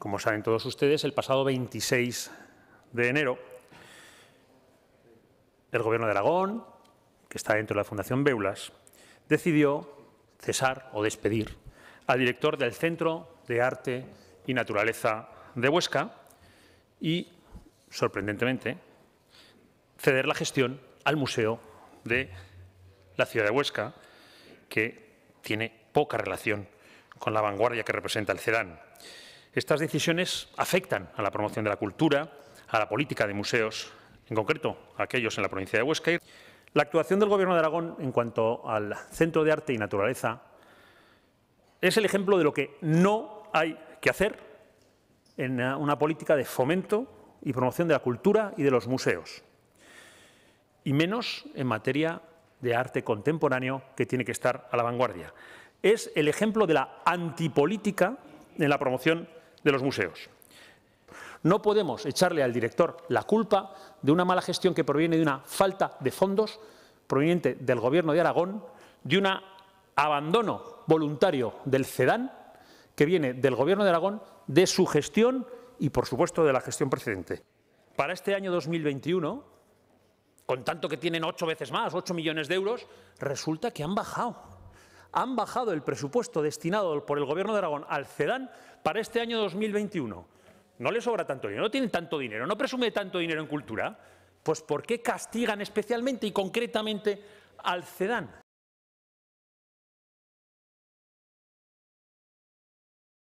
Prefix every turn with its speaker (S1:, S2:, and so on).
S1: Como saben todos ustedes, el pasado 26 de enero, el Gobierno de Aragón, que está dentro de la Fundación Beulas, decidió cesar o despedir al director del Centro de Arte y Naturaleza de Huesca y, sorprendentemente, ceder la gestión al Museo de la Ciudad de Huesca, que tiene poca relación con la vanguardia que representa el CEDAN. Estas decisiones afectan a la promoción de la cultura, a la política de museos, en concreto a aquellos en la provincia de Huesca. La actuación del Gobierno de Aragón en cuanto al Centro de Arte y Naturaleza es el ejemplo de lo que no hay que hacer en una política de fomento y promoción de la cultura y de los museos, y menos en materia de arte contemporáneo que tiene que estar a la vanguardia. Es el ejemplo de la antipolítica en la promoción de los museos. No podemos echarle al director la culpa de una mala gestión que proviene de una falta de fondos proveniente del Gobierno de Aragón, de un abandono voluntario del CEDAN que viene del Gobierno de Aragón, de su gestión y, por supuesto, de la gestión precedente. Para este año 2021, con tanto que tienen ocho veces más, ocho millones de euros, resulta que han bajado han bajado el presupuesto destinado por el Gobierno de Aragón al CEDAN para este año 2021. No le sobra tanto dinero, no tiene tanto dinero, no presume tanto dinero en cultura. Pues ¿por qué castigan especialmente y concretamente al CEDAN?